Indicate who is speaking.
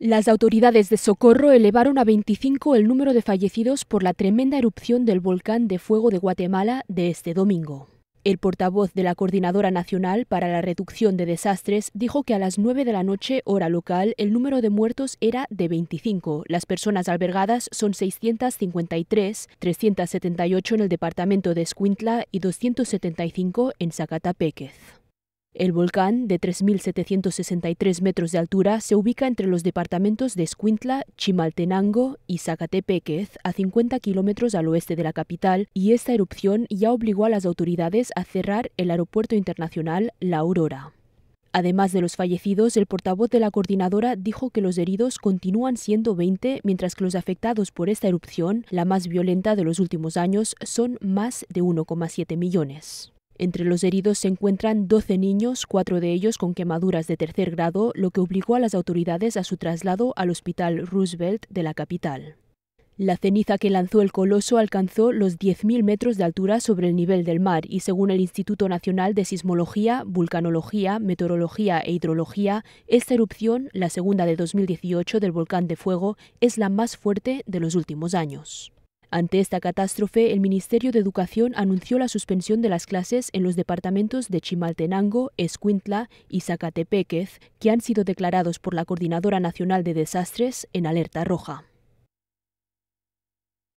Speaker 1: Las autoridades de socorro elevaron a 25 el número de fallecidos por la tremenda erupción del volcán de fuego de Guatemala de este domingo. El portavoz de la Coordinadora Nacional para la Reducción de Desastres dijo que a las 9 de la noche, hora local, el número de muertos era de 25. Las personas albergadas son 653, 378 en el departamento de Escuintla y 275 en Zacatapéquez. El volcán, de 3.763 metros de altura, se ubica entre los departamentos de Escuintla, Chimaltenango y Zacatepequez, a 50 kilómetros al oeste de la capital, y esta erupción ya obligó a las autoridades a cerrar el aeropuerto internacional La Aurora. Además de los fallecidos, el portavoz de la coordinadora dijo que los heridos continúan siendo 20, mientras que los afectados por esta erupción, la más violenta de los últimos años, son más de 1,7 millones. Entre los heridos se encuentran 12 niños, cuatro de ellos con quemaduras de tercer grado, lo que obligó a las autoridades a su traslado al Hospital Roosevelt de la capital. La ceniza que lanzó el coloso alcanzó los 10.000 metros de altura sobre el nivel del mar y según el Instituto Nacional de Sismología, Vulcanología, Meteorología e Hidrología, esta erupción, la segunda de 2018 del volcán de fuego, es la más fuerte de los últimos años. Ante esta catástrofe, el Ministerio de Educación anunció la suspensión de las clases en los departamentos de Chimaltenango, Escuintla y Zacatepequez, que han sido declarados por la Coordinadora Nacional de Desastres en alerta roja.